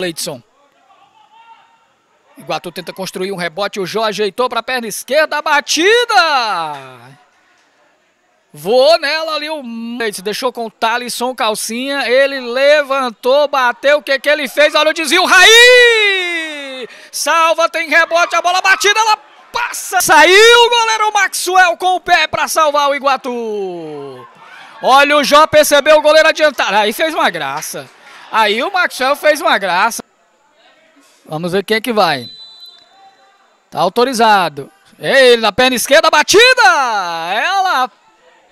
Leidson. Iguatu tenta construir um rebote. O Jó ajeitou para a perna esquerda. A batida! Voou nela ali o Leidson deixou com o Talisson Calcinha, ele levantou, bateu, o que que ele fez? Olha o desvio, Raí! Salva, tem rebote, a bola batida, ela passa! Saiu o goleiro Maxwell com o pé para salvar o Iguatu! Olha o Jó, percebeu o goleiro adiantado, aí fez uma graça. Aí o Maxwell fez uma graça. Vamos ver quem é que vai. Tá autorizado. É ele na perna esquerda, batida! Ela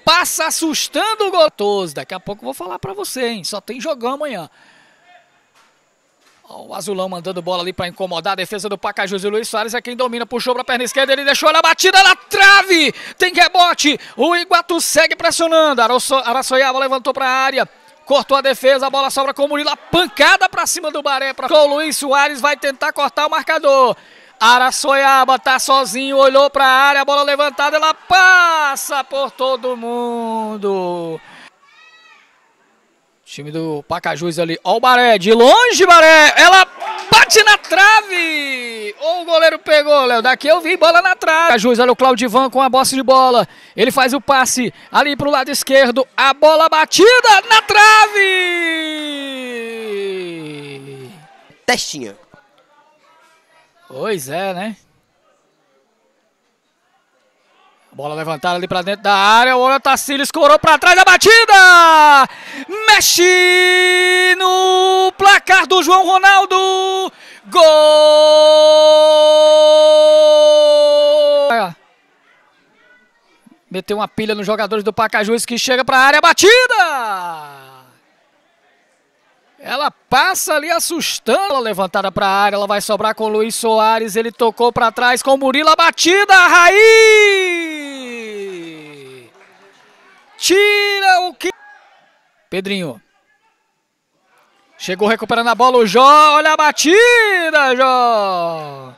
passa assustando o Gotoso. Daqui a pouco eu vou falar para você, hein? Só tem jogão amanhã. Ó, o Azulão mandando bola ali para incomodar a defesa do Pacajus e Luiz Soares é quem domina, puxou para a perna esquerda, ele deixou ela batida na trave. Tem rebote. O Iguatu segue pressionando. Araçoiaba levantou para a área cortou a defesa, a bola sobra com o Murilo, a pancada para cima do Baré, pra... com o Luiz Soares, vai tentar cortar o marcador. Araçoiaba tá sozinho, olhou para a área, bola levantada, ela passa por todo mundo. Time do Pacajus ali, ó o Baré, de longe Baré, ela Bate na trave! Ou o goleiro pegou, Léo. Daqui eu vi bola na trave. juiz, olha o Claudivan com a bosta de bola. Ele faz o passe ali pro lado esquerdo. A bola batida na trave! Testinha. Pois é, né? Bola levantada ali pra dentro da área. O Otacílio escorou para trás da batida. Mexe no placar do João Ronaldo. Gol! Meteu uma pilha nos jogadores do Pacajus que chega para a área batida! Ela passa ali assustando, levantada para a área, ela vai sobrar com o Luiz Soares, ele tocou para trás com o Murilo, a batida, a Raí! Tira o que... Pedrinho, Chegou recuperando a bola o Jó. Olha a batida, Jó.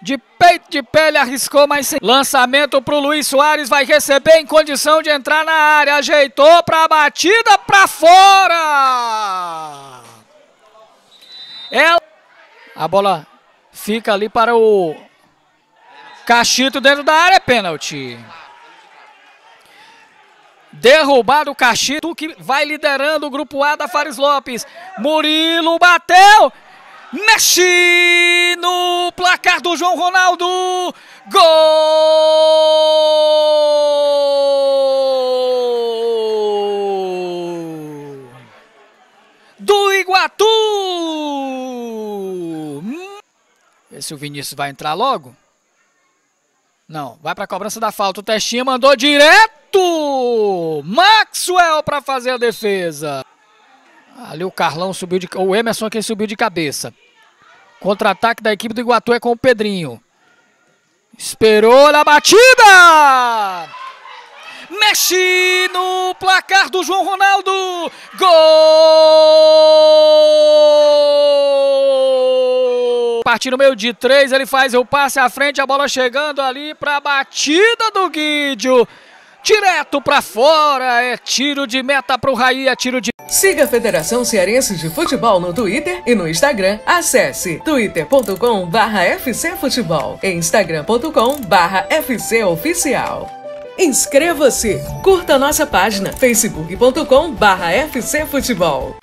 De peito de pele arriscou, mas sem. Lançamento para o Luiz Soares. Vai receber em condição de entrar na área. Ajeitou para é a batida, para fora. Ela... A bola fica ali para o Cachito dentro da área. É pênalti derrubado o Caxi, que vai liderando o grupo A da Fares Lopes. Murilo bateu, mexe no placar do João Ronaldo. Gol do Iguatu. Esse o Vinícius vai entrar logo. Não, vai para a cobrança da falta. O Testinha mandou direto! Maxwell para fazer a defesa. Ali o Carlão subiu de... O Emerson quem subiu de cabeça. Contra-ataque da equipe do Iguatu é com o Pedrinho. Esperou na batida! Mexe no placar do João Ronaldo! Gol! no meio de três, ele faz o passe à frente, a bola chegando ali para a batida do Guidio. Direto para fora, é tiro de meta para o Raí, é tiro de... Siga a Federação Cearense de Futebol no Twitter e no Instagram. Acesse twitter.com barra fcfutebol e instagram.com barra fcoficial. Inscreva-se, curta nossa página facebook.com barra fcfutebol.